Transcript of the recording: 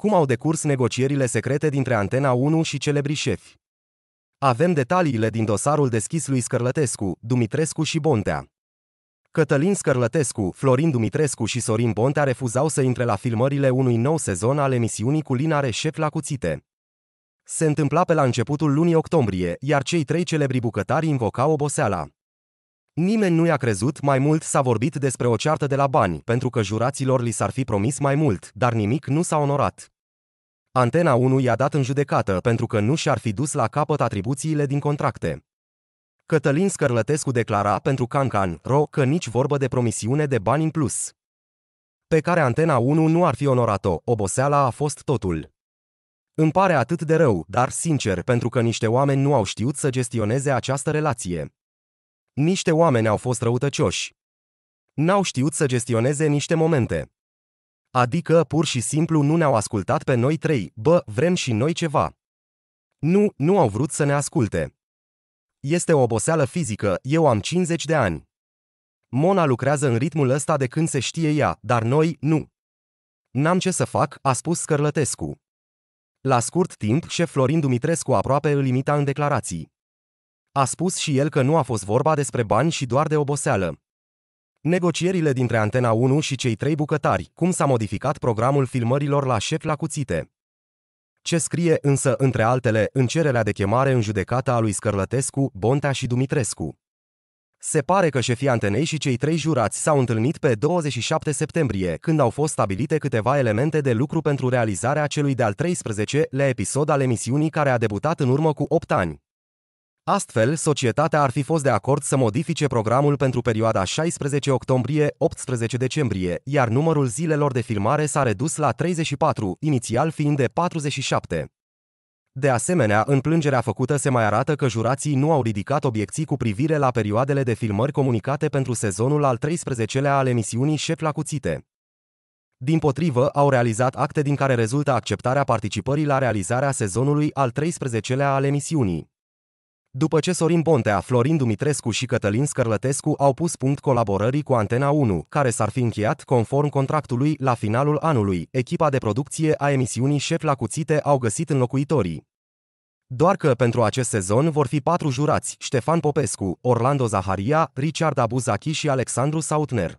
cum au decurs negocierile secrete dintre Antena 1 și celebri șefi. Avem detaliile din dosarul deschis lui Scărlătescu, Dumitrescu și Bontea. Cătălin Scărlătescu, Florin Dumitrescu și Sorin Bontea refuzau să intre la filmările unui nou sezon al emisiunii cu linare șef la cuțite. Se întâmpla pe la începutul lunii octombrie, iar cei trei celebri bucătari invocau oboseala. Nimeni nu i-a crezut, mai mult s-a vorbit despre o ceartă de la bani, pentru că juraților li s-ar fi promis mai mult, dar nimic nu s-a onorat. Antena 1 i-a dat în judecată pentru că nu și-ar fi dus la capăt atribuțiile din contracte. Cătălin Scărlătescu declara pentru Cancan Ro că nici vorbă de promisiune de bani în plus. Pe care Antena 1 nu ar fi onorat-o, oboseala a fost totul. Îmi pare atât de rău, dar sincer, pentru că niște oameni nu au știut să gestioneze această relație. Niște oameni au fost răutăcioși. N-au știut să gestioneze niște momente. Adică, pur și simplu, nu ne-au ascultat pe noi trei, bă, vrem și noi ceva. Nu, nu au vrut să ne asculte. Este o oboseală fizică, eu am 50 de ani. Mona lucrează în ritmul ăsta de când se știe ea, dar noi, nu. N-am ce să fac, a spus Scărlătescu. La scurt timp, șef Florin Dumitrescu aproape îl imita în declarații. A spus și el că nu a fost vorba despre bani și doar de oboseală. Negocierile dintre Antena 1 și cei trei bucătari, cum s-a modificat programul filmărilor la șef la cuțite. Ce scrie însă, între altele, în cererea de chemare în judecată a lui Scărlătescu, Bontea și Dumitrescu. Se pare că șefii antenei și cei trei jurați s-au întâlnit pe 27 septembrie, când au fost stabilite câteva elemente de lucru pentru realizarea celui de-al 13-lea episod al emisiunii care a debutat în urmă cu 8 ani. Astfel, societatea ar fi fost de acord să modifice programul pentru perioada 16 octombrie-18 decembrie, iar numărul zilelor de filmare s-a redus la 34, inițial fiind de 47. De asemenea, în plângerea făcută se mai arată că jurații nu au ridicat obiecții cu privire la perioadele de filmări comunicate pentru sezonul al 13-lea al emisiunii Șef la cuțite. Din potrivă, au realizat acte din care rezultă acceptarea participării la realizarea sezonului al 13-lea al emisiunii. După ce Sorin Pontea, Florin Dumitrescu și Cătălin Scărlătescu au pus punct colaborării cu Antena 1, care s-ar fi încheiat conform contractului la finalul anului, echipa de producție a emisiunii Șef la Cuțite au găsit înlocuitorii. Doar că pentru acest sezon vor fi patru jurați, Ștefan Popescu, Orlando Zaharia, Richard Abuzachi și Alexandru Sautner.